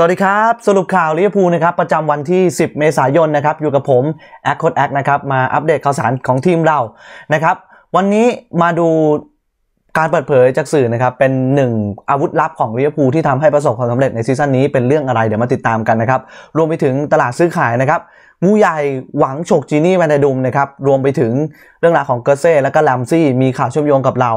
สวัสดีครับ สรุปข่าวลิเวอร์พูลนะครับประจำวันที่ 10 เมษายนนะครับอยู่กับผมแอคโคดแอคนะครับมาอัปเดตข่าวสารของทีมเรานะครับวันนี้มาดูการเปิดเผยจากสื่อนะครับเป็นหนึ่งอาวุธลับของลิเวอร์พูลที่ทำให้ประสบความสำเร็จในซีซั่นนี้เป็นเรื่องอะไรเดี๋ยวมาติดตามกันนะครับรวมไปถึงตลาดซื้อขายนะครับงูใหญ่หวังฉกจีนี่แวนดดุมนะครับรวมไปถึงเรื่องราวของเกอร์เซ่และก็ลัมซี่มีข่าวเชื่อมโยงกับเรา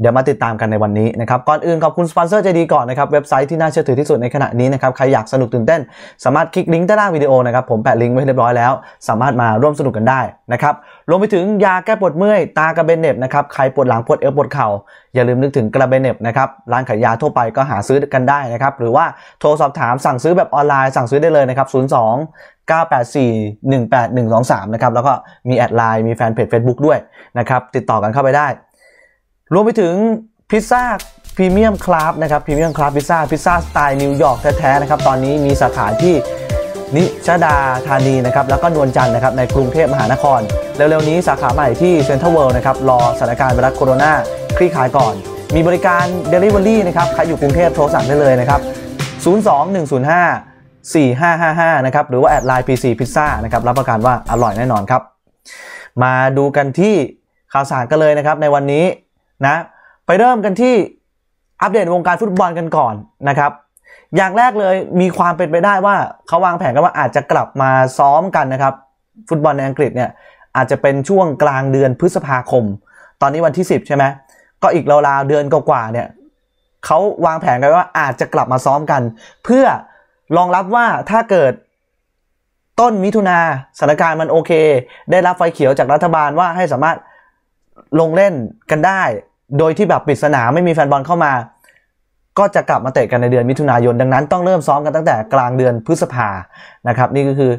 เดี๋ยวมาติดตามกันในวันนี้นะครับก่อนอื่นขอบคุณสปอนเซอร์ใจดีก่อนนะครับเว็บไซต์ที่น่าเชื่อถือที่สุดในขณะนี้นะครับใครอยากสนุกตื่นเต้น สามารถคลิกลิงก์ใต้ล่างวิดีโอนะครับผมแปะลิงก์ไว้เรียบร้อยแล้ว สามารถมาร่วมสนุกกันได้นะครับรวมไปถึงยาแก้ปวดเมื่อย ตากระเบนเน็บนะครับใครปวดหลังปวดเอวปวดเข่าอย่าลืมนึกถึงกระเบนเน็บนะครับร้านขายยาทั่วไปก็หาซื้อกันได้นะครับหรือว่าโทรสอบถามสั่งซื้อแบบออนไลน์สั่งซื้อได้เลยนะครับ02 984 18123นะครับแล้วก็มีแอดไลน์มีแฟนเพจ Facebook ด้วยนะครับติดต่อกันเข้าไปได้รวมไปถึงพิซซ่าพรีเมียมคลาฟนะครับพรีเมียมคลาฟพิซซ่าพิซซ่าสไตล์นิวยอร์กแท้ๆนะครับตอนนี้มีสาขาที่นิชดาธานีนะครับแล้วก็นวลจันทร์นะครับในกรุงเทพมหานคร เร็วๆนี้สาขาใหม่ที่เซ็นทรัลเวิลด์นะครับรอสถานการณ์ไวรัสโคโรนาคลี่คลายก่อน มีบริการเดลิเวอรี่นะครับใครอยู่กรุงเทพโทรสั่งได้เลยนะครับ02105 4555นะครับหรือว่าแอดไลน์ PC Pizza นะครับรับประกันว่าอร่อยแน่นอนครับ มาดูกันที่ข่าวสารกันเลยนะครับในวันนี้นะไปเริ่มกันที่อัปเดตวงการฟุตบอลกันก่อนนะครับ อย่างแรกเลยมีความเป็นไปได้ว่าเขาวางแผนกันว่าอาจจะกลับมาซ้อมกันนะครับ ฟุตบอลในอังกฤษเนี่ยอาจจะเป็นช่วงกลางเดือนพฤษภาคม ตอนนี้วันที่ 10ใช่ไหมก็อีกราวๆเดือนกว่าๆเนี่ยเขาวางแผนกันว่าอาจจะกลับมาซ้อมกัน เพื่อรองรับว่าถ้าเกิดต้นมิถุนาสถานการณ์มันโอเค ได้รับไฟเขียวจากรัฐบาลว่าให้สามารถลงเล่นกันได้โดยที่แบบปิดสนามไม่มีแฟนบอลเข้ามา ก็จะกลับมาเตะกันในเดือนมิถุนายน ดังนั้นต้องเริ่มซ้อมกันตั้งแต่กลางเดือนพฤษภานะครับนี่ก็คือ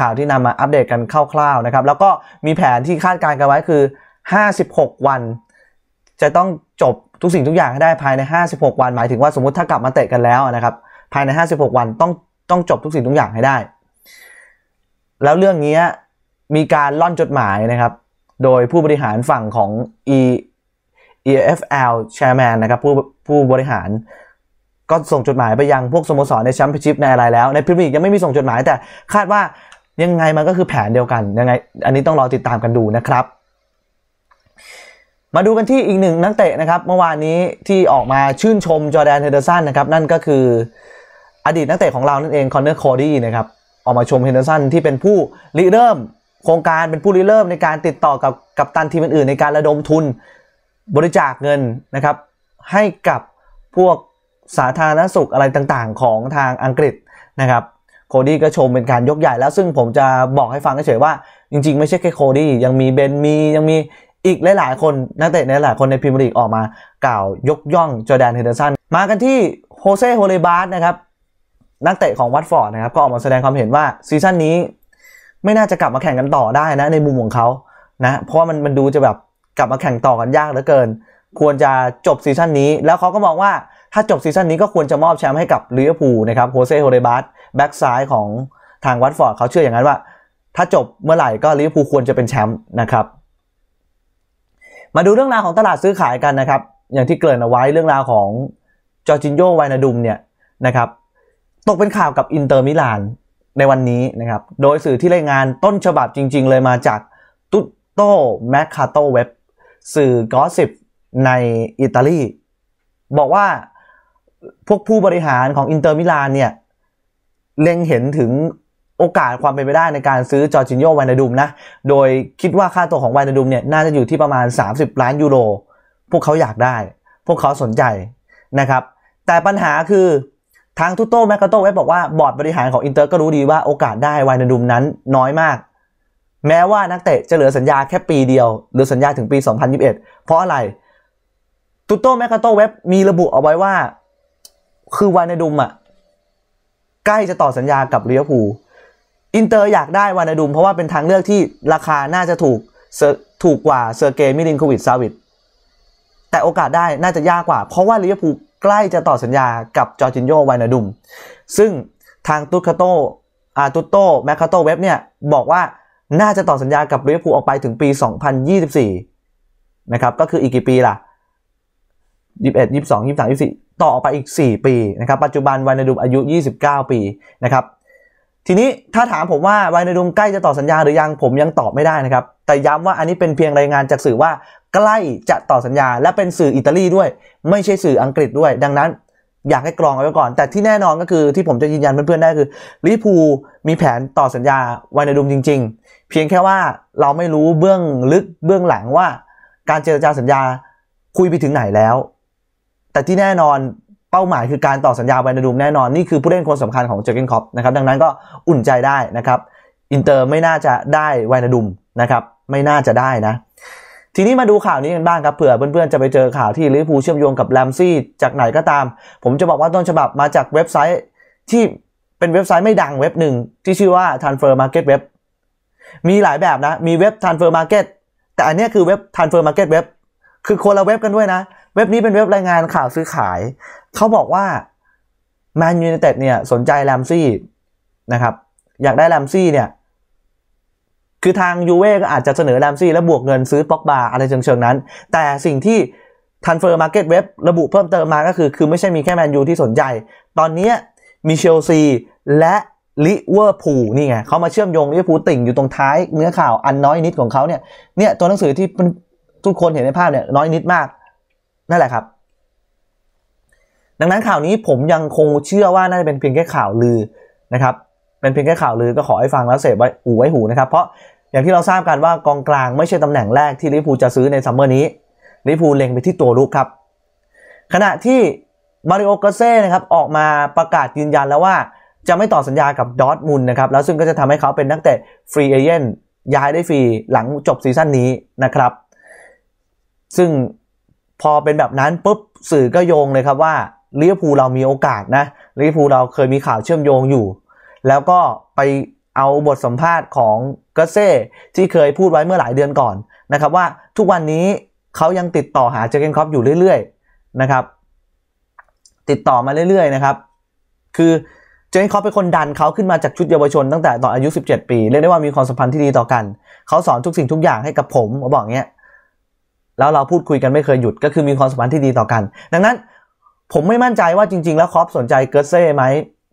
ข่าวที่นำมาอัปเดตกันคร่าวๆนะครับแล้วก็มีแผนที่คาดการณ์กันไว้คือ 56 วันจะต้องจบทุกสิ่งทุกอย่างให้ได้ ภายใน 56 วันหมายถึงว่าสมมติถ้ากลับมาเตะกันแล้วนะครับภายใน 56 วันต้องต้องจบทุกสิ่งทุกอย่างให้ได้ แล้วเรื่องนี้มีการล่อนจดหมายนะครับโดยผู้บริหารฝั่งของ e EFL Chairman นะครับผู้ผู้บริหารก็ส่งจดหมายไปยังพวกสโมสรในแชมเปี้ยนชิพในอะไรแล้วในพรีเมียร์ยังไม่มีส่งจดหมายแต่คาดว่ายังไงมันก็คือแผนเดียวกันยังไงอันนี้ต้องรอติดตามกันดูนะครับ มาดูกันที่อีกหนึ่งนักเตะนะครับ เมื่อวานนี้ที่ออกมาชื่นชมจอแดนเฮเดอร์สันนะครับ นั่นก็คืออดีตนักเตะของเรานั่นเองคอนเนอร์คอร์ดี้นะครับออกมาชมเฮเดอร์สันที่เป็นผู้ริเริ่ม โครงการเป็นผู้ริเริ่มในการติดต่อกับกับตันทีมอื่นๆในการระดมทุนบริจาคเงินนะครับให้กับพวกสาธารณสุขอะไรต่างๆ ของทางอังกฤษนะครับโคดี้ก็ชมเป็นการยกใหญ่แล้วซึ่งผมจะบอกให้ฟังเฉยๆว่า จริงๆไม่ใช่แค่โคดี้ยังมีเบนมี ยังมีอีกหลายๆ คน นักเตะในหลายคนในพรีเมียร์ลีกออกมากล่าวยกย่องจอแดนเฮเดอร์สันมากันที่โฮเซ่โฮเลบาสนะครับนักเตะของวัตฟอร์ดนะครับก็ออกมาแสดงความเห็นว่า ซีซั่นนี้ ไม่น่าจะกลับมาแข่งกันต่อได้นะในมุมของเขานะเพราะว่ามันมันดูจะแบบกลับมาแข่งต่อกันยากเหลือเกิน ควรจะจบซีซั่นนี้ แล้วเขาก็มองว่าถ้าจบซีซั่นนี้ก็ควรจะมอบแชมป์ให้กับลิเวอร์พูลนะครับ โฮเซ่ โฮเรบัสแบ็กซ้ายของทางวัตฟอร์ดเขาเชื่ออย่างนั้นว่า ถ้าจบเมื่อไหร่ ก็ลิเวอร์พูลควรจะเป็นแชมป์นะครับ มาดูเรื่องราวของตลาดซื้อขายกันนะครับ อย่างที่เกริ่นเอาไว้เรื่องราวของจอร์จินโยวายนาดุมเนี่ยนะครับ ตกเป็นข่าวกับอินเตอร์มิลานในวันนี้นะครับ โดยสื่อที่รายงานต้นฉบับจริง ๆ เลยมาจากตุตโต้แมคคาโตเว็บสื่อกอสิบในอิตาลี บอกว่าพวกผู้บริหารของอินเตอร์มิลานเนี่ยเล็งเห็นถึงโอกาสความเป็นไปได้ในการซื้อจอร์จินโยวานดุมนะ โดยคิดว่าค่าตัวของวานดุมเนี่ยน่าจะอยู่ที่ประมาณ 30 ล้านยูโร พวกเขาอยากได้ พวกเขาสนใจนะครับ แต่ปัญหาคือทางทุตโต้แมกกาโต้ไว้บอกว่าบอร์ดบริหารของอินเตอร์ก็รู้ดีว่าโอกาสได้วานดุมนั้นน้อยมากแม้ว่านักเตะจะเหลือสัญญาแค่ปีเดียวหรือสัญญาถึงปี 2021 เพราะอะไรตุโต้แมคคาโต้เว็บมีระบุเอาไว้ว่าคือวานาดุมอ่ะ ใกล้จะต่อสัญญากับเรียวูอินเตอร์อยากได้วานาดุมเพราะว่าเป็นทางเลือกที่ราคาน่าจะถูกถูกกว่าเซอร์เกมิลินโควิดซาวิดแต่โอกาสได้น่าจะยากกว่า เพราะว่าเรียบูใกล้จะต่อสัญญากับจอร์จินโยวานาดุม ซึ่งทางตุตคาโตอาตุตโตแมคคาโตเว็บเนี่ยบอกว่าน่าจะต่อสัญญากับลิเวอร์พูลออกไปถึงปี 2024 นะครับ ก็คืออีกกี่ปีล่ะ21 22 23 24 ต่อออกไปอีก 4 ปีนะครับ ปัจจุบันวายนดุมอายุ 29 ปีนะครับ ทีนี้ถ้าถามผมว่าวายนดุมใกล้จะต่อสัญญาหรือยังผมยังตอบไม่ได้นะครับ แต่ย้ำว่าอันนี้เป็นเพียงรายงานจากสื่อว่าใกล้จะต่อสัญญาและเป็นสื่ออิตาลีด้วย ไม่ใช่สื่ออังกฤษด้วย ดังนั้นอยากให้กรองไว้ก่อนแต่ที่แน่นอนก็คือที่ผมจะยืนยันเพื่อนๆได้คือลิพูมีแผนต่อสัญญาไวนาดุมจริง ๆ เพียงแค่ว่าเราไม่รู้เบื้องลึกเบื้องหลังว่าการเจรจาสัญญาคุยไปถึงไหนแล้ว แต่ที่แน่นอนเป้าหมายคือการต่อสัญญาไวนาดุมแน่นอนนี่คือผู้เล่นคนสำคัญของเจอร์เกนคอปนะครับดังนั้นก็อุ่นใจได้นะครับอินเตอร์ไม่น่าจะได้ไวนาดุมนะครับไม่น่าจะได้นะทีนี้มาดูข่าวนี้กันบ้างครับเผื่อเพื่อนๆจะไปเจอข่าวที่ลิเวอร์พูลเชื่อมโยงกับแลมซี่จากไหนก็ตาม ผมจะบอกว่าต้นฉบับมาจากเว็บไซต์ที่เป็นเว็บไซต์ไม่ดังเว็บหนึ่งที่ชื่อว่า transfer market web มีหลายแบบนะมีเว็บ transfer market แต่อันนี้คือเว็บ transfer market web คือคนละเว็บกันด้วยนะ เว็บนี้เป็นเว็บรายงานข่าวซื้อขาย เขาบอกว่าแมนยูไนเต็ดเนี่ยสนใจแลมซี่นะครับอยากได้แลมซี่เนี่ยคือทางยูเว่ก็อาจจะเสนอแรมซี่และบวกเงินซื้อปอกบา อะไรเชิงๆนั้น แต่สิ่งที่ทันเฟอร์มาร์เก็ตเว็บระบุเพิ่มเติมมาก็คือ คือไม่ใช่มีแค่แมนยูที่สนใจ ตอนนี้มีเชลซีและลิเวอร์พูลนี่ไงเขามาเชื่อมโยงลิเวอร์พูลติ่งอยู่ตรงท้ายเนื้อข่าวอันน้อยนิดของเขาเนี่ยเนี่ยตัวหนังสือที่ทุกคนเห็นในภาพเนี่ย น้อยนิดมาก นั่นแหละครับ ดังนั้นข่าวนี้ผมยังคงเชื่อว่าน่าจะเป็นเพียงแค่ข่าวลือนะครับเป็นเพียงแค่ข่าวลือก็ขอให้ฟังแล้วเสพไว้หูไว้หูนะครับ เพราะอย่างที่เราทราบกันว่ากองกลางไม่ใช่ตำแหน่งแรกที่ลิปูจะซื้อในซัมเมอร์นี้ลิปูเล็งไปที่ตัวลุกครับ ขณะที่มาริโอเกเซ่นะครับ ออกมาประกาศยืนยันแล้วว่า จะไม่ต่อสัญญากับดอทมุลนะครับ แล้วซึ่งก็จะทำให้เขาเป็นนักเตะฟรีเอเย่นย้ายได้ฟรีหลังจบซีซั่นนี้นะครับซึ่งพอเป็นแบบนั้นปุ๊บสื่อก็โยงเลยครับว่าลิเวอร์พูลเรามีโอกาสนะลิเวอร์พูลเราเคยมีข่าวเชื่อมโยงอยู่แล้วก็ไปเอาบทสัมภาษณ์ของกัเซ่ที่เคยพูดไว้เมื่อหลายเดือนก่อนนะครับ ว่าทุกวันนี้เขายังติดต่อหาเจเกนคอปอยู่เรื่อยๆ นะครับ ติดต่อมาเรื่อยๆนะครับ คือเจเกนคอปเป็นคนดันเขาขึ้นมาจากชุดเยาวชนตั้งแต่ตอนอายุ 17 ปี เรียกได้ว่ามีความสัมพันธ์ที่ดีต่อกัน เขาสอนทุกสิ่งทุกอย่างให้กับผมเขาบอกเงี้ยแล้วเราพูดคุยกันไม่เคยหยุดก็คือมีความสัมพันธ์ที่ดีต่อกัน ดังนั้นผมไม่มั่นใจว่าจริง ๆ แล้วคอปสนใจเกิร์เซ่ไหม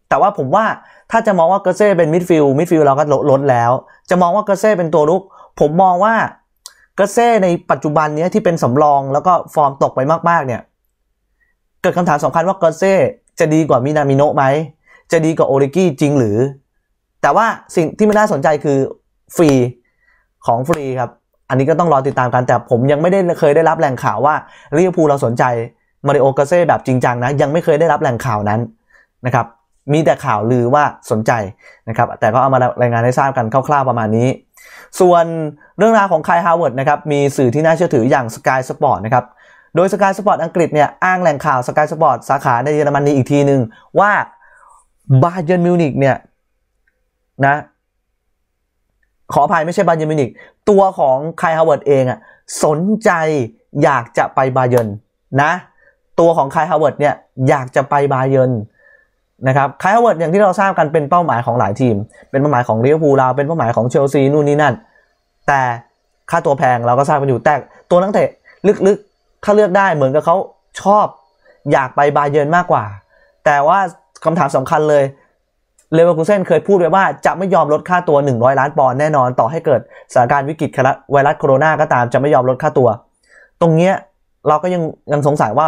แต่ว่าผมว่าถ้าจะมองว่าเกเซ่เป็นมิดฟิลด์มิดฟิลด์เราก็ลดแล้ว จะมองว่าเกเซ่เป็นตัวลุก ผมมองว่าเกเซ่ในปัจจุบันนี้ที่เป็นสำรองแล้วก็ฟอร์มตกไปมาก ๆ เนี่ย เกิดคำถามสำคัญว่าเกเซ่จะดีกว่ามินามิโนะไหม จะดีกว่าโอริกี้จริงหรือ แต่ว่าสิ่งที่ไม่น่าสนใจคือฟรีของฟรีครับ อันนี้ก็ต้องรอติดตามกัน แต่ผมยังไม่ได้เคยได้รับแหล่งข่าวว่าลิเวอร์พูลเราสนใจมาริโอเกเซ่แบบจริงจังนะ ยังไม่เคยได้รับแหล่งข่าวนั้นนะครับมีแต่ข่าวลือว่าสนใจนะครับ แต่ก็เอามารายงานให้ทราบกันคร่าวๆ ประมาณนี้ ส่วนเรื่องราวของคายฮาวเวิร์ดนะครับ มีสื่อที่น่าเชื่อถืออย่าง Sky Sport นะครับ โดย Sky Sport อังกฤษเนี่ย อ้างแหล่งข่าว Sky Sport สาขาในเยอรมนีอีกทีหนึ่งว่า บาเยนมิวนิกเนี่ยนะ ขออภัยไม่ใช่บาเยนมิวนิกตัวของคายฮาวเวิร์ดเองอะสนใจอยากจะไปบาเยนนะ ตัวของคายฮาวเวิร์ดเนี่ยอยากจะไปบาเยนนะครับคายฮาวเวิร์ดอย่างที่เราทราบกันเป็นเป้าหมายของหลายทีม เป็นเป้าหมายของลเวียพูลเาเป็นเป้าหมายของเชลซีนู่นนี่นั่น แต่ค่าตัวแพงเราก็ทราบกันอยู่แต่ตัวนักเตะลึกๆเขาเลือกได้เหมือนกับเขาชอบอยากไปบาเยิร์นมากกว่า แต่ว่าคำถามสำคัญเลยเลเวอร์คูเซนเคยพูดไว้ว่าจะไม่ยอมลดค่าตัว 100 ล้านปอนด์แน่นอน ต่อให้เกิดสถานการณ์วิกฤตไวรัสโคโรนาก็ตามจะไม่ยอมลดค่าตัว ตรงเนี้ยเราก็ยังยังสงสัยว่า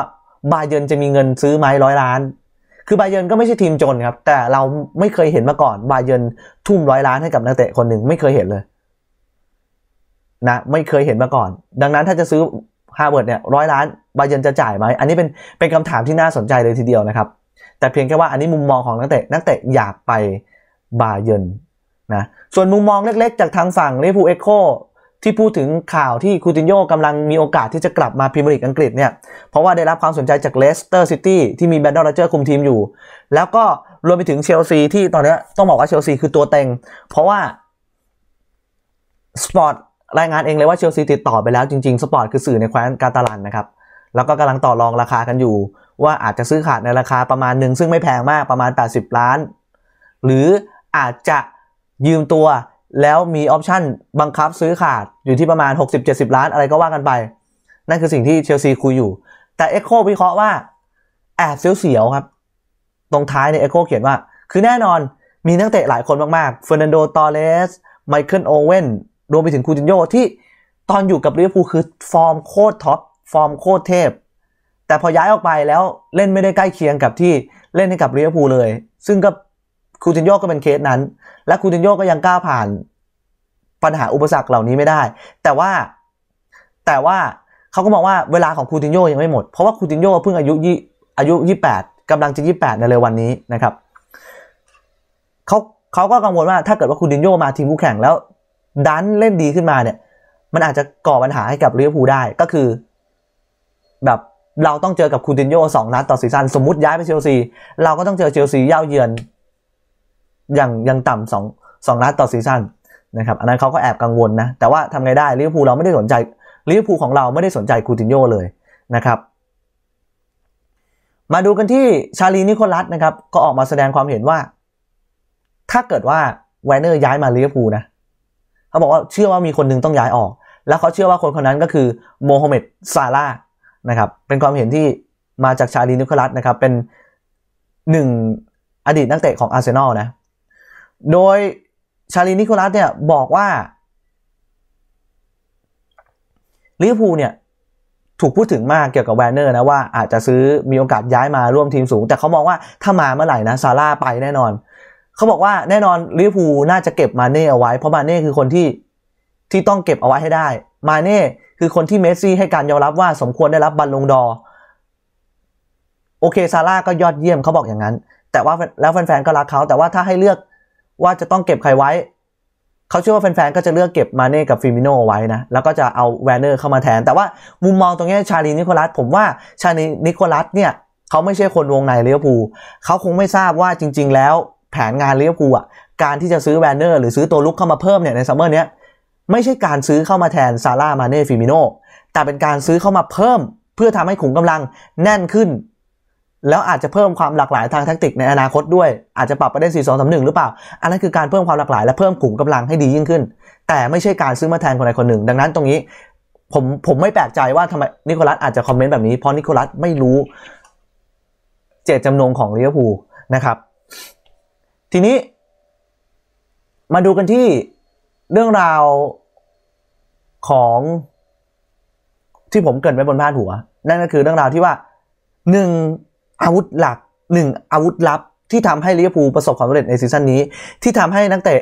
บาเยิร์นจะมีเงินซื้อไหมร้อยล้านคือบาเยิร์นก็ไม่ใช่ทีมจนครับแต่เราไม่เคยเห็นมาก่อนบาเยิร์นทุ่มร้อยล้านให้กับนักเตะคนหนึ่งไม่เคยเห็นเลยนะไม่เคยเห็นมาก่อน ดังนั้นถ้าจะซื้อฮาเวิร์ดเนี่ยร้อยล้าน บาเยิร์นจะจ่ายไหมอันนี้เป็นเป็นคำถามที่น่าสนใจเลยทีเดียวนะครับ แต่เพียงแค่ว่าอันนี้มุมมองของนักเตะ นักเตะอยากไปบาเยิร์นนะส่วนมุมมองเล็กๆจากทางฝั่งลเร์ูเอ็กโคที่พูดถึงข่าวที่คูตินโญ่กำลังมีโอกาสที่จะกลับมาพรีเมียร์ลีกอังกฤษเนี่ยเพราะว่าได้รับความสนใจจากเลสเตอร์ซิตี้ที่มีแบนดอลโรเจอร์คุมทีมอยู่ แล้วก็รวมไปถึงเชลซีที่ตอนนี้ต้องบอกว่าเชลซีคือตัวเต็ง เพราะว่าสปอร์ตรายงานเองเลยว่าเชลซีติดต่อไปแล้วจริงๆสปอร์ตคือสื่อในแคว้นกาตาลันนะครับ แล้วก็กำลังต่อรองราคากันอยู่ ว่าอาจจะซื้อขาดในราคาประมาณหนึ่งซึ่งไม่แพงมากประมาณ 80ล้าน หรืออาจจะยืมตัวแล้วมีออปชันบังคับซื้อขาดอยู่ที่ประมาณ 60-70 ล้านอะไรก็ว่ากันไป นั่นคือสิ่งที่เชลซีคุยอยู่ แต่เอ็กโควิเคราะห์ว่า แอบเสียวๆครับ ตรงท้ายในเอ็กโคเขียนว่า คือแน่นอนมีนักเตะหลายคนมากๆเฟอร์นันโด ตอเรสไมเคิล โอเว่นรวมไปถึงคูจินโยที่ตอนอยู่กับลิเวอร์พูลคือฟอร์มโคตรท็อปฟอร์มโคตรเทพแต่พอย้ายออกไปแล้วเล่นไม่ได้ใกล้เคียงกับที่เล่นให้กับลิเวอร์พูลเลยซึ่งก็คูตินโยก็เป็นเคสนั้น และคูตินโยก็ยังก้าวผ่านปัญหาอุปสรรคเหล่านี้ไม่ได้ แต่ว่าแต่ว่าเขาก็มองว่าเวลาของคูตินโยยังไม่หมด เพราะว่าคูตินโยเพิ่งอายุยี่อายุยี่แปดกำลังจะปดในเร็ววันนี้นะครับเขาเขาก็กังวลว่าถ้าเกิดว่าคูตินโยมาทีมคู่แข่งแล้วดันเล่นดีขึ้นมาเนี่ยมันอาจจะก่อปัญหาให้กับลิเวอร์พูลได้ก็คือแบบเราต้องเจอกับคูตินโยสองนัดต่อซีซันสมมติย้ายไปเชลซีเราก็ต้องเจอเชลซีเย่าเยือนอย่างยังต่ำสองสองนัดต่อ ซีซั่นนะครับอันนั้นเขาก็แอบกังวลนะ แต่ว่าทำไงได้ลิเวอร์พูลเราไม่ได้สนใจลิเวอร์พูลของเราไม่ได้สนใจคูตินโยเลยนะครับ มาดูกันที่ชาลีนิโคลัสนะครับก็ออกมาแสดงความเห็นว่าถ้าเกิดว่าไวเนอร์ย้ายมาลิเวอร์พูลนะเขาบอกว่าเชื่อว่ามีคนนึงต้องย้ายออก แล้วเขาเชื่อว่าคนคนนั้นก็คือโมฮัมเหม็ดซาร่านะครับเป็นความเห็นที่มาจากชาลีนิโคลัสนะครับเป็นหนึ่งอดีตนักเตะของอาร์เซนอลนะโดยชาลีนิโคลัสเนี่ยบอกว่าลิเวอร์พูลเนี่ยถูกพูดถึงมากเกี่ยวกับแวนเนอร์นะว่าอาจจะซื้อมีโอกาสย้ายมาร่วมทีมสูง แต่เขามองว่าถ้ามาเมื่อไหร่นะซาร่าไปแน่นอนเขาบอกว่าแน่นอนลิเวอร์พูลน่าจะเก็บมาเน่เอาไว้เพราะมาเน่คือคนที่ที่ต้องเก็บเอาไว้ให้ได้ มาเน่คือคนที่เมสซี่ให้การยอมรับว่าสมควรได้รับบัลลงดอโอเคซาร่าก็ยอดเยี่ยมเขาบอกอย่างนั้น แต่ว่าแล้วแฟนๆก็รักเขาแต่ว่าถ้าให้เลือกว่าจะต้องเก็บใครไว้ เขาเชื่อว่าแฟนๆก็จะเลือกเก็บมาเน่กับฟิมิโนไว้นะ แล้วก็จะเอาแวนเนอร์เข้ามาแทน แต่ว่ามุมมองตรงนี้ชาลีนิโคลัสผมว่าชาลีนิโคลัสเนี่ยเขาไม่ใช่คนวงในเลี้ยวภูเขาคงไม่ทราบว่าจริง ๆแล้วแผนงานเลี้ยวภูอ่ะ การที่จะซื้อแวนเนอร์หรือซื้อตัวลุกเข้ามาเพิ่มเนี่ยในซัมเมอร์เนี้ยไม่ใช่การซื้อเข้ามาแทนซาร่ามาเน่ฟิมิโนแต่เป็นการซื้อเข้ามาเพิ่ม เพื่อทำให้ขุมกำลังแน่นขึ้นแล้วอาจจะเพิ่มความหลากหลายทางแทคติกในอนาคตด้วย อาจจะปรับไปได้4 2 3 1หรือเปล่า อันนั้นคือการเพิ่มความหลากหลาย และเพิ่มกลุ่มกำลังให้ดียิ่งขึ้น แต่ไม่ใช่การซื้อมาแทนคนใดคนหนึ่ง ดังนั้นตรงนี้ผมผมไม่แปลกใจว่าทำไมนิโคลัสอาจจะคอมเมนต์แบบนี้ เพราะนิโคลัสไม่รู้เจตจำนงของลิเวอร์พูลนะครับ ทีนี้มาดูกันที่เรื่องราวของที่ผมเกิดไว้บนพาดหัว นั่นก็คือเรื่องราวที่ว่าหนึ่งอาวุธหลักหนึ่งอาวุธลับที่ทำให้ลิเวอร์พูลประสบความสำเร็จในซีซั่นนี้ ที่ทำให้นักเตะ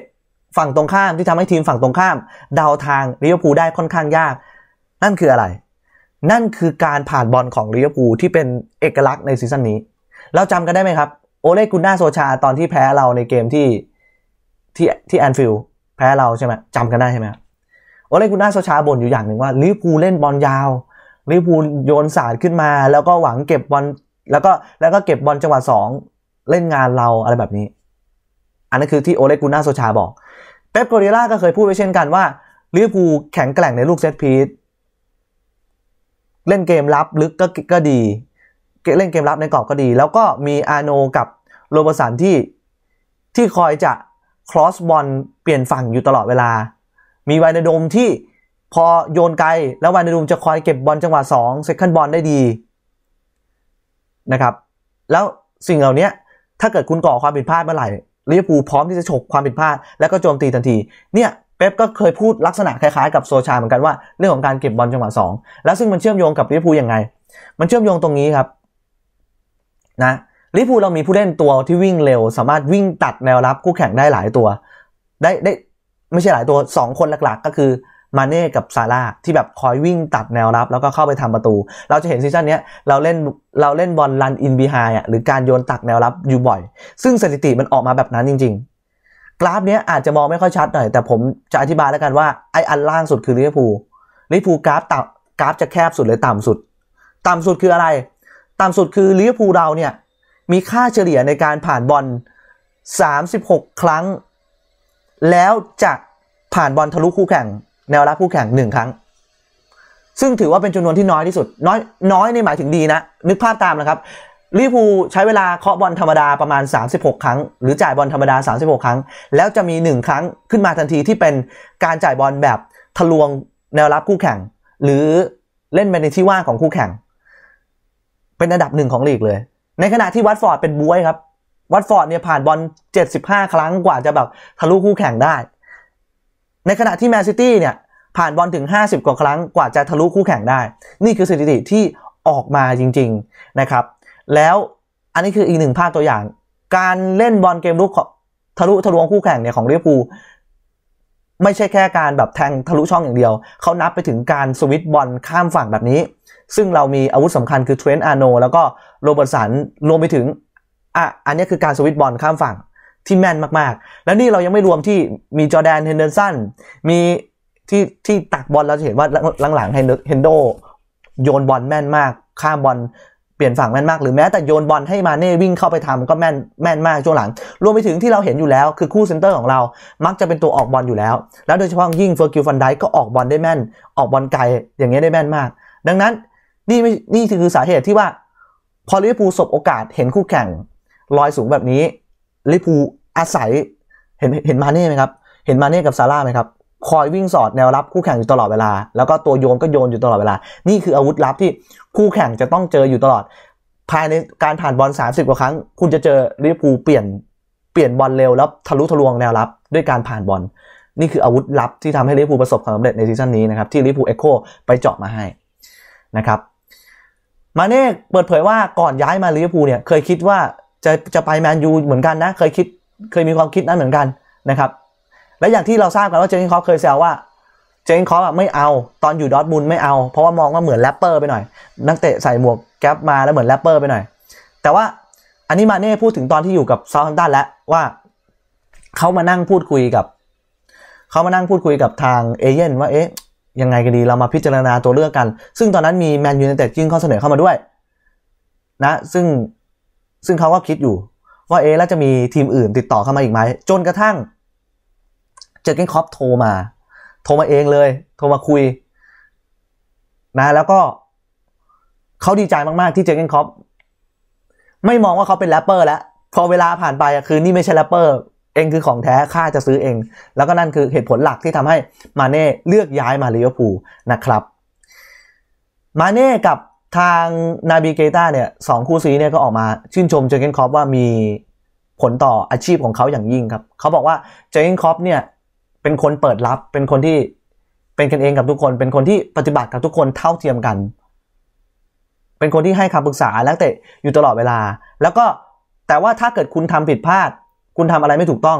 ฝั่งตรงข้ามที่ทำให้ทีมฝั่งตรงข้าม เดาทางลิเวอร์พูลได้ค่อนข้างยาก นั่นคืออะไร นั่นคือการผ่านบอลของลิเวอร์พูลที่เป็นเอกลักษณ์ในซีซั่นนี้ เราจำกันได้ไหมครับ โอเลกุนนาโซชา ตอนที่แพ้เราในเกมที่ที่ที่แอนฟิลด์แพ้เราใช่ไหมจำกันได้ใช่ไหมโอเลกุนนาโซชาบ่นอยู่อย่างหนึ่งว่าลิเวอร์พูลเล่นบอลยาวลิเวอร์พูลโยนสาดขึ้นมา แล้วก็หวังเก็บบอลแล้วก็แล้วก็เก็บบอลจังหวะสองเล่นงานเราอะไรแบบนี้ อันนั้นคือที่โอเลกูน่าโซชาบอกเป๊ปโกเรล่าก็เคยพูดไวเช่นกันว่าลิเวอร์พูลแข็งแกร่งในลูกเซตพีซเล่นเกมรับลึกก็ก็ดีเล่นเกมรับในกรอบก็ดี แล้วก็มีอาโนกับโรบสันที่ที่คอยจะคลอสบอลเปลี่ยนฝั่งอยู่ตลอดเวลา มีวายนดมที่พอโยนไกลแล้ววายนดมจะคอยเก็บบอลจังหวะ2เซคันบอลได้ดีนะครับแล้วสิ่งเหล่านี้ถ้าเกิดคุณก่อความผิดพลาดเมื่อไหร่ลิเวอร์พูลพร้อมที่จะฉกความผิดพลาดแล้วก็โจมตีทันทีเนี่ยเป๊ปก็เคยพูดลักษณะคล้ายๆ กับโซชาเหมือนกันว่าเรื่องของการเก็บบอลจังหวะ 2 แล้วซึ่งมันเชื่อมโยงกับลิเวอร์พูลยังไง มันเชื่อมโยงตรงนี้ครับนะลิเวอร์พูลเรามีผู้เล่นตัวที่วิ่งเร็วสามารถวิ่งตัดแนวรับ คู่แข่งได้หลายตัวได้ได้ไม่ใช่หลายตัว 2 คนหลักๆก็คือมาเน่กับซาร่าที่แบบคอยวิ่งตัดแนวรับแล้วก็เข้าไปทำประตู เราจะเห็นซีซั่นนี้เราเล่นเราเล่นบอลลันอินบีไฮอ่ะหรือการโยนตักแนวรับอยู่บ่อย ซึ่งสถิติมันออกมาแบบนั้นจริง ๆ กราฟเนี้ยอาจจะมองไม่ค่อยชัดหน่อย แต่ผมจะอธิบายแล้วกันว่า ไออันล่างสุดคือลิเวอร์พูล ลิเวอร์พูลกราฟต่ำกราฟจะแคบสุดเลยต่ำสุด ต่ำสุดคืออะไร ต่ำสุดคือลิเวอร์พูลเราเนี่ยมีค่าเฉลี่ยในการผ่านบอล36 ครั้ง แล้วจะผ่านบอลทะลุคู่แข่งแนวรับคู่แข่งหนึ่งครั้ง ซึ่งถือว่าเป็นจำนวนที่น้อยที่สุดน้อยน้อยในหมายถึงดีนะ นึกภาพตามนะครับลิฟูใช้เวลาเคาะบอลธรรมดาประมาณ 36 ครั้ง หรือจ่ายบอลธรรมดา 36 ครั้ง แล้วจะมี 1 ครั้งขึ้นมาทันทีที่เป็นการจ่ายบอลแบบทะลวงแนวรับคู่แข่ง หรือเล่นไปในที่ว่างของคู่แข่ง เป็นอันดับหนึ่งของลีกเลย ในขณะที่วัตฟอร์ดเป็นบุ้ยครับ วัตฟอร์ดเนี่ยผ่านบอล75 ครั้งกว่าจะแบบทะลุคู่แข่งได้ในขณะที่แมนซิตี้เนี่ยผ่านบอลถึง 50 กว่าครั้งกว่าจะทะลุคู่แข่งได้ นี่คือสถิติที่ออกมาจริงๆนะครับ แล้วอันนี้คืออีกหนึ่งภาพตัวอย่าง การเล่นบอลเกมลุกทะลุทะลวงคู่แข่งเนี่ยของเรียบูไม่ใช่แค่การแบบแทงทะลุช่องอย่างเดียว เขานับไปถึงการสวิตบอลข้ามฝั่งแบบนี้ ซึ่งเรามีอาวุธสำคัญคือเทรนต์อาโนแล้วก็โรเบิร์ตสันรวมไปถึงอ่ะอันนี้คือการสวิตบอลข้ามฝั่งที่แม่นมากๆ แล้วนี่เรายังไม่รวมที่มีจอแดนเฮนเดอร์สัน มีที่ที่ตักบอลเราจะเห็นว่าหลังๆเฮนโดโยนบอลแม่นมาก ข้ามบอลเปลี่ยนฝั่งแม่นมาก หรือแม้แต่โยนบอลให้มาเน่วิ่งเข้าไปทำก็แม่นแม่นมากช่วงหลัง รวมไปถึงที่เราเห็นอยู่แล้วคือคู่เซนเตอร์ของเรามักจะเป็นตัวออกบอลอยู่แล้ว แล้วโดยเฉพาะยิ่งเฟอร์กิวฟันไดก็ออกบอลได้แม่น ออกบอลไกลอย่างเงี้ยได้แม่นมาก ดังนั้นนี่ไม่นี่คือสาเหตุที่ว่าพอลิเวอร์พูลสบโอกาสเห็นคู่แข่งลอยสูงแบบนี้ลิพูอาศัยเห็นเห็นมาเน่ไหมครับเห็นมาเน่กับซาร่าไหมครับ คอยวิ่งสอดแนวรับคู่แข่งอยู่ตลอดเวลาแล้วก็ตัวโยนก็โยนอยู่ตลอดเวลา นี่คืออาวุธลับที่คู่แข่งจะต้องเจออยู่ตลอด ภายในการผ่านบอล30กว่าครั้ง คุณจะเจอลิพูเปลี่ยนเปลี่ยนบอลเร็วแล้วทะลุทะลวงแนวรับ ด้วยการผ่านบอลนี่คืออาวุธลับที่ทำให้ลิพูประสบความสำเร็จในซีซั่นนี้นะครับที่ลิพูเอ็กโคไปเจาะมาให้นะครับมาเน่เปิดเผยว่าก่อนย้ายมาลิเวอร์พูลเนี่ยเคยคิดว่าจะจะไปแมนยูเหมือนกันนะเคยคิดเคยมีความคิดนั้นเหมือนกันนะครับและอย่างที่เราทราบกันว่าเจนคอฟเคยแซวว่าเจนคอฟไม่เอา ตอนอยู่ดอทบุลไม่เอา เพราะว่ามองว่าเหมือนแรปเปอร์ไปหน่อย นักเตะใส่หมวกแก๊ปมาแล้วเหมือนแรปเปอร์ไปหน่อยแต่ว่าอันนี้มาเน่พูดถึงตอนที่อยู่กับซาวน์ตันแล้วว่าเขามานั่งพูดคุยกับเขามานั่งพูดคุยกับทางเอเย่นว่าเอ๊ะยังไงกันดีเรามาพิจารณาตัวเลือกกัน ซึ่งตอนนั้นมีแมนยูในเตะยื่นข้อเสนอเข้ามาด้วยนะซึ่งซึ่งเขาก็คิดอยู่ว่าเอ๊แล้วจะมีทีมอื่นติดต่อเข้ามาอีกไหมจนกระทั่งเจอเกนคอปโทรมา โทรมาเองเลย โทรมาคุย นะ แล้วก็เขาดีใจมาก ๆ ที่เจอเกนคอปไม่มองว่าเขาเป็นแรปเปอร์แล้วพอเวลาผ่านไปคือนี่ไม่ใช่แรปเปอร์ เองคือของแท้ข้าจะซื้อเอง แล้วก็นั่นคือเหตุผลหลักที่ทำให้มาเน่เลือกย้ายมาลิเวอร์พูลนะครับ มาเน่กับทางนาบีเกต้าเนี่ยสองคู่ซีเนี่ยก็ออกมา ชื่นชมเจเกนคอปว่ามีผลต่ออาชีพของเขาอย่างยิ่งครับ เขาบอกว่าเจเกนคอปเนี่ยเป็นคนเปิดรับเป็นคนที่เป็นกันเองกับทุกคน เป็นคนที่ปฏิบัติกับทุกคนเท่าเทียมกัน เป็นคนที่ให้คำปรึกษาและเตะอยู่ตลอดเวลา แล้วก็แต่ว่าถ้าเกิดคุณทำผิดพลาด คุณทำอะไรไม่ถูกต้อง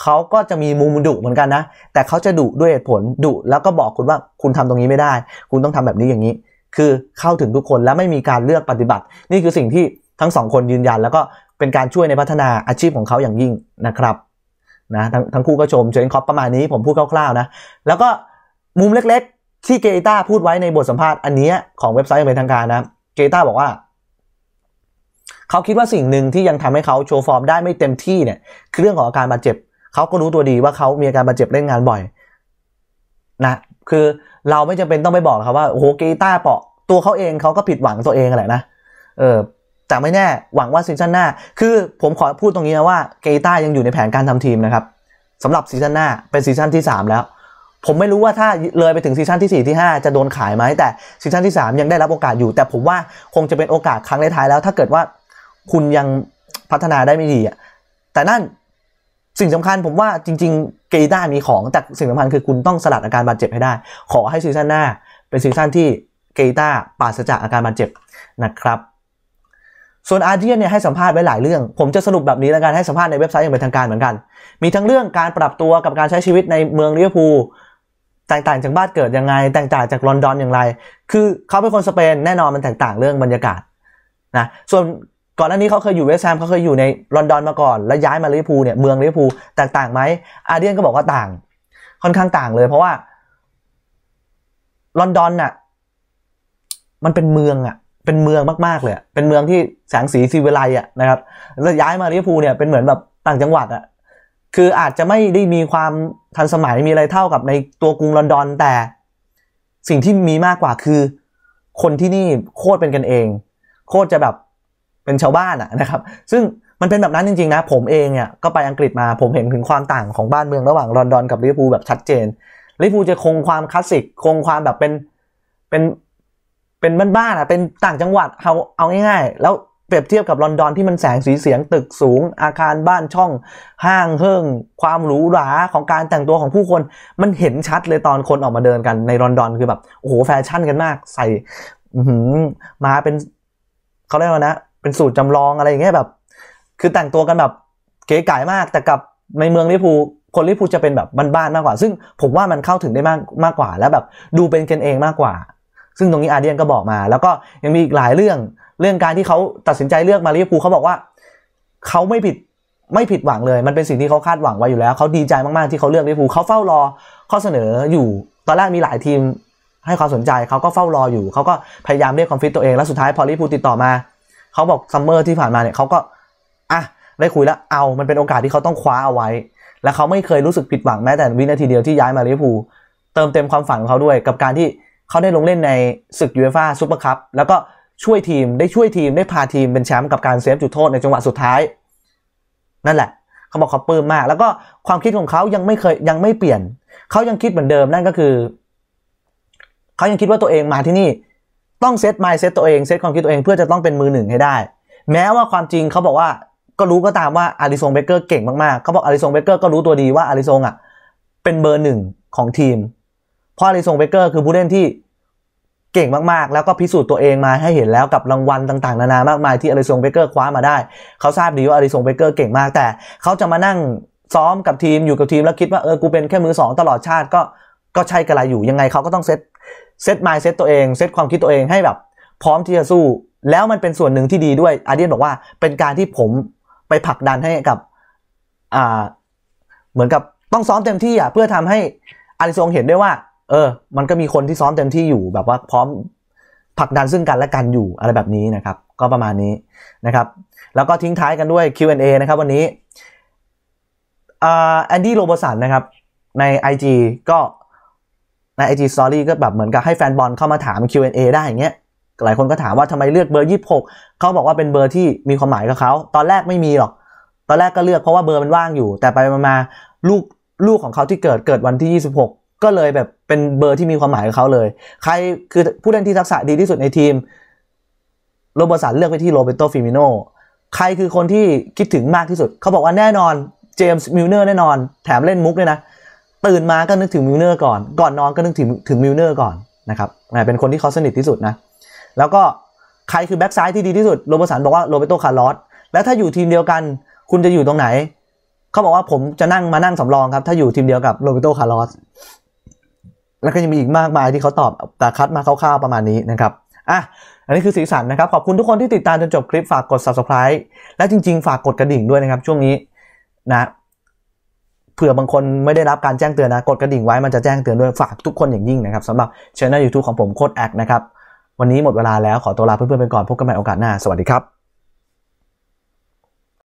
เขาก็จะมีมุมดุเหมือนกันนะแต่เขาจะดุด้วยเหตุผลดุแล้วก็บอกคุณว่าคุณทำตรงนี้ไม่ได้ คุณต้องทำแบบนี้อย่างนี้คือเข้าถึงทุกคนและไม่มีการเลือกปฏิบัติ นี่คือสิ่งที่ทั้งสองคนยืนยัน แล้วก็เป็นการช่วยในพัฒนาอาชีพของเขาอย่างยิ่งนะครับนะทั้งทั้งคู่ก็ชมเชนคอปประมาณนี้ผมพูดคร่าวๆนะแล้วก็มุมเล็กๆที่เกต้าพูดไว้ในบทสัมภาษณ์อันนี้ของเว็บไซต์ยงเป็นทางการนะ เกต้าบอกว่า เขาคิดว่าสิ่งหนึ่งที่ยังทำให้เขาโชว์ฟอร์มได้ไม่เต็มที่เนี่ยคือเรื่องของอาการบาดเจ็บ เขาก็รู้ตัวดีว่าเขามีอาการบาดเจ็บเล่นงานบ่อยนะคือเราไม่จำเป็นต้องไปบอกครับว่าโอ้โหกีตาร์เปาะตัวเขาเองเขาก็ผิดหวังตัวเองแหละนะเออแต่ไม่แน่หวังว่าซีซั่นหน้า คือผมขอพูดตรงนี้นะว่าเกต้ายังอยู่ในแผนการทำทีมนะครับสำหรับซีซั่นหน้าเป็นซีซั่นที่ 3 แล้ว ผมไม่รู้ว่าถ้าเลยไปถึงซีซั่นที่4ที่ 5 จะโดนขายไหมแต่ซีซั่นที่ 3 ยังได้รับโอกาสอยู่ แต่ผมว่าคงจะเป็นโอกาสครั้งในท้ายแล้ว ถ้าเกิดว่าคุณยังพัฒนาได้ไม่ดีอ่ะแต่นั่นสิ่งสำคัญผมว่าจริงๆ เกด้ามีของ แต่สิ่งสำคัญคือคุณต้องสลัดอาการบาดเจ็บให้ได้ ขอให้ซีซั่นหน้าเป็นซีซั่นที่เกด้าปราศจากอาการบาดเจ็บนะครับ ส่วนอาเดียนเนี่ยให้สัมภาษณ์ไว้หลายเรื่อง ผมจะสรุปแบบนี้แล้วกันให้สัมภาษณ์ในเว็บไซต์อย่างเป็นทางการเหมือนกัน มีทั้งเรื่องการปรับตัวกับการใช้ชีวิตในเมืองลิเวอร์พูลแตกต่างจากบ้านเกิดยังไงแตกต่างจากลอนดอนอย่างไร คือเขาเป็นคนสเปนแน่นอนมันแตกต่างเรื่องบรรยากาศนะ ส่วนก่อนหน้านี้เขาเคยอยู่เวสต์แฮมเขาเคยอยู่ในลอนดอน มาก่อน แล้วย้ายมาลิเวอร์พูลเนี่ย เมืองลิเวอร์พูลแตกต่างไหมอาเดียนก็บอกว่าต่าง ค่อนข้างต่างเลย เพราะว่าลอนดอนน่ะมันเป็นเมืองอ่ะเป็นเมืองมากๆเลยเป็นเมืองที่แสงสีซีเวลไลอ่ะนะครับแล้วย้ายมาลิเวอร์พูลเนี่ย เป็นเหมือนแบบต่างจังหวัดอ่ะคืออาจจะไม่ได้มีความทันสมัยมีอะไรเท่ากับในตัวกรุงลอนดอน แต่ สิ่งที่มีมากกว่าคือคนที่นี่โคตรเป็นกันเอง โคตรจะแบบเป็นชาวบ้านอะนะครับ ซึ่งมันเป็นแบบนั้นจริงๆนะ ผมเองเนี่ยก็ไปอังกฤษมา ผมเห็นถึงความต่างของบ้านเมือง ระหว่างลอนดอนกับลิเวอร์พูลแบบชัดเจน ลิเวอร์พูลจะคงความคลาสสิก คงความแบบเป็น เป็น เป็นบ้านๆอะเป็นต่างจังหวัด เอา เอาง่ายๆ แล้วเปรียบเทียบกับลอนดอนที่มันแสงสีเสียงตึกสูงอาคารบ้านช่อง ห้างเฮิ์งความหรูหราของการแต่งตัวของผู้คน มันเห็นชัดเลยตอนคนออกมาเดินกัน ในลอนดอนคือแบบ โอ้โหแฟชั่นกันมาก ใส่มาเป็น เขาเรียกว่านะเป็นสูตรจำลองอะไรอย่างเงี้ยแบบคือแต่งตัวกันแบบเก๋ไก๋มากแต่กับในเมืองลิพูคนลิพูจะเป็นแบบบ้านๆมากกว่า ซึ่งผมว่ามันเข้าถึงได้มากมากกว่าแล้วแบบดูเป็นกันเองมากกว่า ซึ่งตรงนี้อาเดียนก็บอกมา แล้วก็ยังมีอีกหลายเรื่องเรื่องการที่เขาตัดสินใจเลือกมาลิพูเขาบอกว่า เขาไม่ผิดไม่ผิดหวังเลย มันเป็นสิ่งที่เขาคาดหวังไว้อยู่แล้วเขาดีใจมากๆ ที่เขาเลือกลิพูเขาเฝ้ารอข้อเสนออยู่ ตอนแรกมีหลายทีมให้ความสนใจเขาก็เฝ้ารออยู่เขาก็พยายามเรียกความฟิตตัวเองแล้วสุดท้ายพอลิพูติดต่อมาเขาบอกซัมเมอร์ที่ผ่านมาเนี่ย เขาก็อ่ะได้คุยแล้วเอามันเป็นโอกาสที่เขาต้องคว้าเอาไว้ และเขาไม่เคยรู้สึกผิดหวังแม้แต่วินาทีเดียวที่ย้ายมาลิเวอร์พูลเติมเต็มความฝันของเขาด้วยกับการที่เขาได้ลงเล่นในศึกยูเอฟ่าซูเปอร์คัพแล้วก็ช่วยทีมได้ช่วยทีมได้พาทีมเป็นแชมป์กับการเซฟจุดโทษในจังหวะสุดท้าย นั่นแหละ เขาบอกเขาปลื้มมากแล้วก็ความคิดของเขายังไม่เคยยังไม่เปลี่ยน เขายังคิดเหมือนเดิมนั่นก็คือ เขายังคิดว่าตัวเองมาที่นี่ต้องเซตไมล์เซตตัวเอง เซตความคิดตัวเองเพื่อจะต้องเป็นมือหนึ่งให้ได้ แม้ว่าความจริงเขาบอกว่าก็รู้ก็ตามว่าอาริซงเบเกอร์เก่งมากๆเขาบอกอาริซงเบเกอร์ก็รู้ตัวดีว่าอาริซงอ่ะเป็นเบอร์หนึ่งของทีม เพราะอาริซงเบเกอร์คือผู้เล่นที่เก่งมากๆแล้วก็พิสูจน์ตัวเองมาให้เห็นแล้วกับรางวัลต่าง ๆ นานามากมายที่อาริซงเบเกอร์คว้ามาได้เขาทราบดีว่าอาริซงเบเกอร์เก่งมากแต่เขาจะมานั่งซ้อมกับทีมอยู่กับทีมแล้วคิดว่าเออกูเป็นแค่มือสองตลอดชาติก็ก็ใช่กระไรอยู่ยังไงเขาก็ต้องเซตเซตไมล์เซตตัวเองเซตความคิดตัวเองให้แบบ พร้อมที่จะสู้ แล้วมันเป็นส่วนหนึ่งที่ดีด้วยอาเดียนบอกว่าเป็นการที่ผมไปผลักดันให้กับอ่าเหมือนกับต้องซ้อมเต็มที่อ่ะเพื่อทำให้อาริซงเห็นได้วว่าเออมันก็มีคนที่ซ้อมเต็มที่อยู่แบบว่าพร้อมผลักดันซึ่งกันและกันอยู่อะไรแบบนี้นะครับ ก็ประมาณนี้นะครับแล้วก็ทิ้งท้ายกันด้วย Q&A นะครับ วันนี้แอนดี้โรบสันนะครับใน IG ก็ในไอีสตอรี่ก็แบบเหมือนกับให้แฟนบอลเข้ามาถาม Q&A ได้อย่างเงี้ย หลายคนก็ถามว่าทำไมเลือกเบอร์ 26 เขาบอกว่าเป็นเบอร์ที่มีความหมายกับเขา ตอนแรกไม่มีหรอก ตอนแรกก็เลือกเพราะว่าเบอร์มันว่างอยู่ แต่ไปมาลูกลูกของเขาที่เกิดเกิดวันที่ 26 ก็เลยแบบเป็นเบอร์ที่มีความหมายกับเขาเลย ใครคือผู้เล่นที่ทักษะดีที่สุดในทีม โรเบอร์สันเลือกไปที่โรเบโตฟิมิโน ใครคือคนที่คิดถึงมากที่สุด เขาบอกว่าแน่นอนเจมส์มิลเนอร์แน่นอนแถมเล่นมุกด้วยนะตื่นมาก็นึกถึงมิลเนอร์ก่อน ก่อนนอนก็นึกถึงถึงมิลเนอร์ก่อนนะครับเป็นคนที่เขาสนิทที่สุดนะ แล้วก็ใครคือแบ็กซ้ายที่ดีที่สุด โรเบร์สันบอกว่าโรเบโตคาร์ลอส แล้วถ้าอยู่ทีมเดียวกัน คุณจะอยู่ตรงไหน เขาบอกว่าผมจะนั่งมานั่งสำรองครับถ้าอยู่ทีมเดียวกับโรเบโตคาร์ลอส แล้วก็ยังมีอีกมากมายที่เขาตอบแต่คัดมาคร่าวๆประมาณนี้นะครับ อ่ะ อันนี้คือสีสันนะครับ ขอบคุณทุกคนที่ติดตามจนจบคลิปฝากกด subscribe และจริง ๆฝากกดกระดิ่งด้วยนะครับช่วงนี้นะเผื่อบางคนไม่ได้รับการแจ้งเตือนนะกดกระดิ่งไว้มันจะแจ้งเตือนด้วยฝากทุกคนอย่างยิ่งนะครับสำหรับช่องยูทูบของผมโคดแอคนะครับ วันนี้หมดเวลาแล้วขอตัวลาเพื่อนๆไปก่อนพบกันใหม่โอกาสหน้า สวัสดีครับ